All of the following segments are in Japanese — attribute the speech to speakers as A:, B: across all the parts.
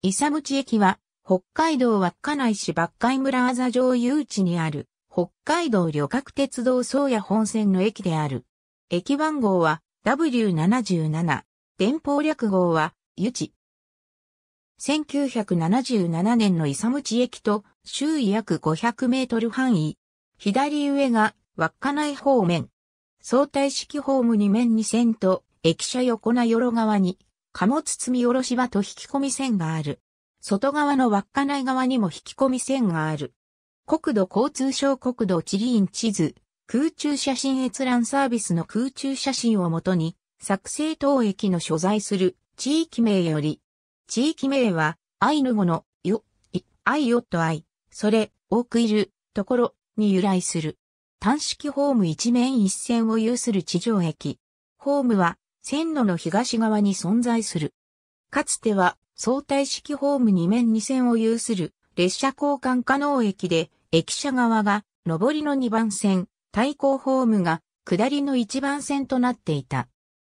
A: 伊佐口駅は、北海道稚内市抜海村あざ上遊地にある、北海道旅客鉄道宗谷本線の駅である。駅番号は W77。電報略号は、ゆち。1977年の伊佐口駅と、周囲約500メートル範囲。左上が、稚内方面。相対式ホーム2面2線と、駅舎横なろ側に、貨物積み下ろし場と引き込み線がある。外側の輪っか内側にも引き込み線がある。国土交通省国土地理院地図、空中写真閲覧サービスの空中写真をもとに、作成等駅の所在する地域名より、地域名は、アイヌ語の、よ、い、イヨッとアイ、それ、多くいる、ところ、に由来する。単式ホーム一面一線を有する地上駅。ホームは、線路の東側に存在する。かつては相対式ホーム2面2線を有する列車交換可能駅で、駅舎側が上りの2番線、対向ホームが下りの1番線となっていた。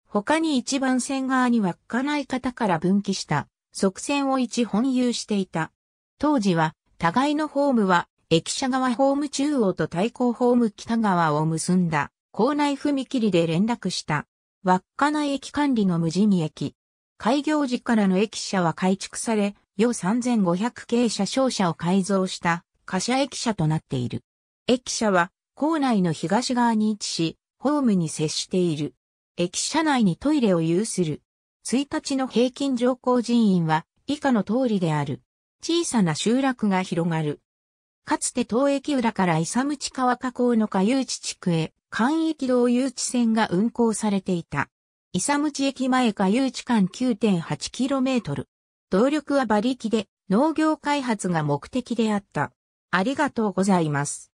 A: 他に1番線側にかない方から分岐した側線を一本有していた。当時は互いのホームは駅舎側ホーム中央と対向ホーム北側を結んだ校内踏切で連絡した。稚内駅管理の無人駅。開業時からの駅舎は改築され、要3500系車掌車を改造した貨車駅舎となっている。駅舎は構内の東側に位置し、ホームに接している。駅舎内にトイレを有する。1日の平均乗降人員は以下の通りである。小さな集落が広がる。かつて東駅裏から勇地川河口の下遊地地区へ易軌道誘致線が運行されていた。伊佐口駅前か誘致間 9.8km。動力は馬力で農業開発が目的であった。ありがとうございます。